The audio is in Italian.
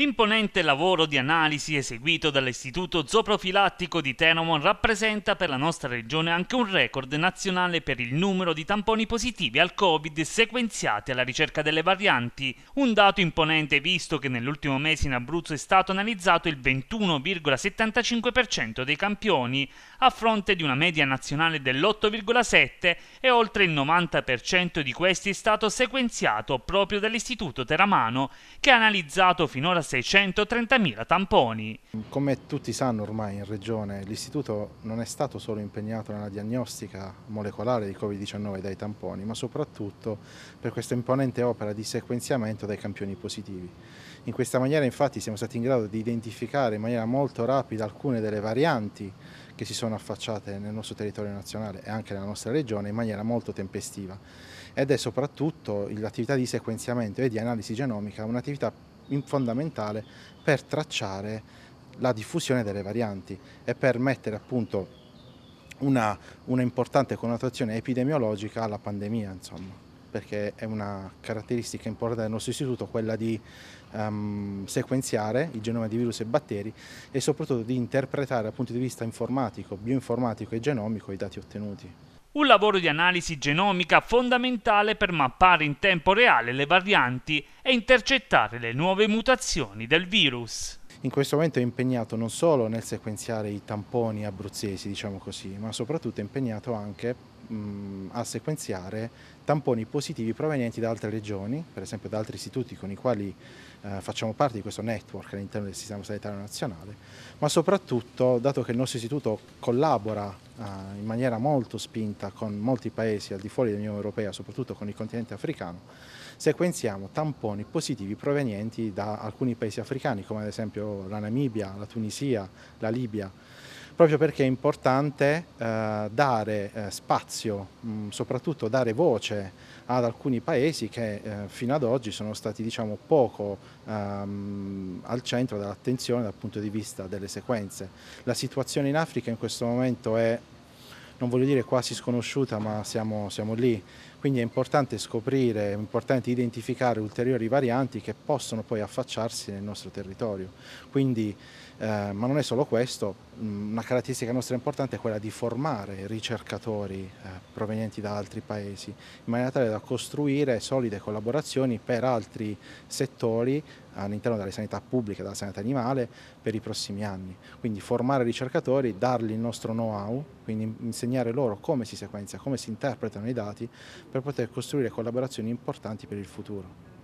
L'imponente lavoro di analisi eseguito dall'Istituto Zooprofilattico di Tenomon rappresenta per la nostra regione anche un record nazionale per il numero di tamponi positivi al Covid sequenziati alla ricerca delle varianti, un dato imponente visto che nell'ultimo mese in Abruzzo è stato analizzato il 21,75% dei campioni, a fronte di una media nazionale dell'8,7 e oltre il 90% di questi è stato sequenziato proprio dall'Istituto Teramano, che ha analizzato finora 630.000 tamponi. Come tutti sanno ormai in Regione, l'Istituto non è stato solo impegnato nella diagnostica molecolare di Covid-19 dai tamponi, ma soprattutto per questa imponente opera di sequenziamento dai campioni positivi. In questa maniera infatti siamo stati in grado di identificare in maniera molto rapida alcune delle varianti che si sono affacciate nel nostro territorio nazionale e anche nella nostra regione in maniera molto tempestiva ed è soprattutto l'attività di sequenziamento e di analisi genomica un'attività fondamentale per tracciare la diffusione delle varianti e per mettere appunto una, una importante connotazione epidemiologica alla pandemia, insomma perché è una caratteristica importante del nostro istituto quella di um, sequenziare i genomi di virus e batteri e soprattutto di interpretare dal punto di vista informatico, bioinformatico e genomico i dati ottenuti. Un lavoro di analisi genomica fondamentale per mappare in tempo reale le varianti e intercettare le nuove mutazioni del virus. In questo momento è impegnato non solo nel sequenziare i tamponi abruzzesi, diciamo così, ma soprattutto è impegnato anche mh, mm, a sequenziare tamponi positivi provenienti da altre regioni, per esempio da altri istituti con i quali eh, facciamo parte di questo network all'interno del Sistema Sanitario Nazionale, ma soprattutto, dato che il nostro istituto collabora eh, in maniera molto spinta con molti paesi al di fuori dell'Unione Europea, soprattutto con il continente africano, sequenziamo tamponi positivi provenienti da alcuni paesi africani come ad esempio la Namibia, la Tunisia, la Libia proprio perché è importante eh, dare eh, spazio, mh, mm, soprattutto dare voce ad alcuni paesi che eh, fino ad oggi sono stati diciamo, poco ehm, al centro dell'attenzione dal punto di vista delle sequenze. La situazione in Africa in questo momento è non voglio dire quasi sconosciuta, ma siamo, siamo lì. Quindi è importante scoprire, è importante identificare ulteriori varianti che possono poi affacciarsi nel nostro territorio. Quindi, eh, ma non è solo questo, mm, una caratteristica nostra importante è quella di formare ricercatori eh, provenienti da altri paesi, in maniera tale da costruire solide collaborazioni per altri settori all'interno della sanità pubblica e della sanità animale per i prossimi anni. Quindi formare i ricercatori, dargli il nostro know-how, quindi insegnare loro come si sequenzia, come si interpretano i dati per poter costruire collaborazioni importanti per il futuro.